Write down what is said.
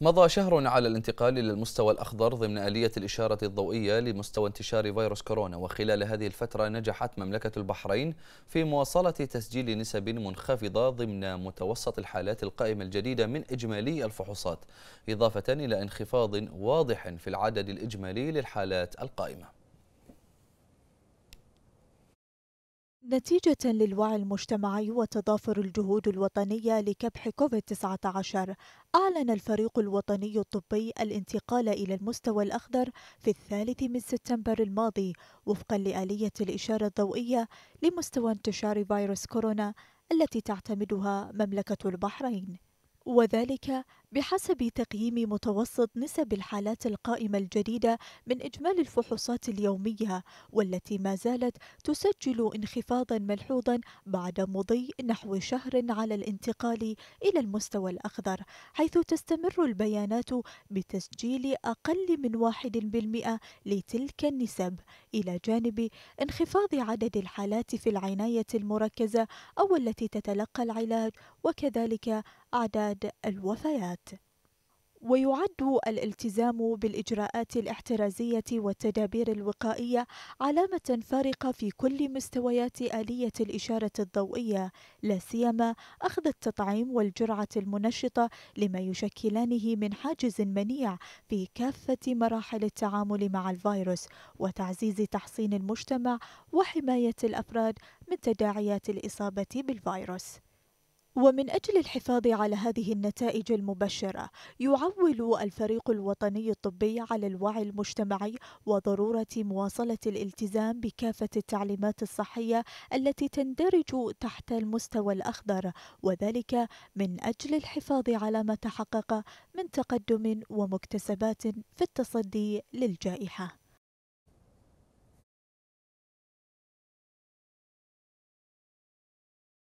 مضى شهر على الانتقال إلى المستوى الأخضر ضمن آلية الإشارة الضوئية لمستوى انتشار فيروس كورونا وخلال هذه الفترة نجحت مملكة البحرين في مواصلة تسجيل نسب منخفضة ضمن متوسط الحالات القائمة الجديدة من إجمالي الفحوصات إضافة إلى انخفاض واضح في العدد الإجمالي للحالات القائمة نتيجة للوعي المجتمعي وتضافر الجهود الوطنية لكبح كوفيد-19 أعلن الفريق الوطني الطبي الانتقال إلى المستوى الأخضر في الثالث من سبتمبر الماضي وفقا لآلية الإشارة الضوئية لمستوى انتشار فيروس كورونا التي تعتمدها مملكة البحرين وذلك بحسب تقييم متوسط نسب الحالات القائمة الجديدة من إجمالي الفحوصات اليومية والتي ما زالت تسجل انخفاضا ملحوظا بعد مضي نحو شهر على الانتقال إلى المستوى الأخضر حيث تستمر البيانات بتسجيل أقل من واحد بالمئة لتلك النسب إلى جانب انخفاض عدد الحالات في العناية المركزة أو التي تتلقى العلاج وكذلك أعداد الوفيات ويعد الالتزام بالاجراءات الاحترازيه والتدابير الوقائيه علامه فارقه في كل مستويات اليه الاشاره الضوئيه لا سيما اخذ التطعيم والجرعه المنشطه لما يشكلانه من حاجز منيع في كافه مراحل التعامل مع الفيروس وتعزيز تحصين المجتمع وحمايه الافراد من تداعيات الاصابه بالفيروس ومن أجل الحفاظ على هذه النتائج المبشرة يعول الفريق الوطني الطبي على الوعي المجتمعي وضرورة مواصلة الالتزام بكافة التعليمات الصحية التي تندرج تحت المستوى الأخضر وذلك من أجل الحفاظ على ما تحقق من تقدم ومكتسبات في التصدي للجائحة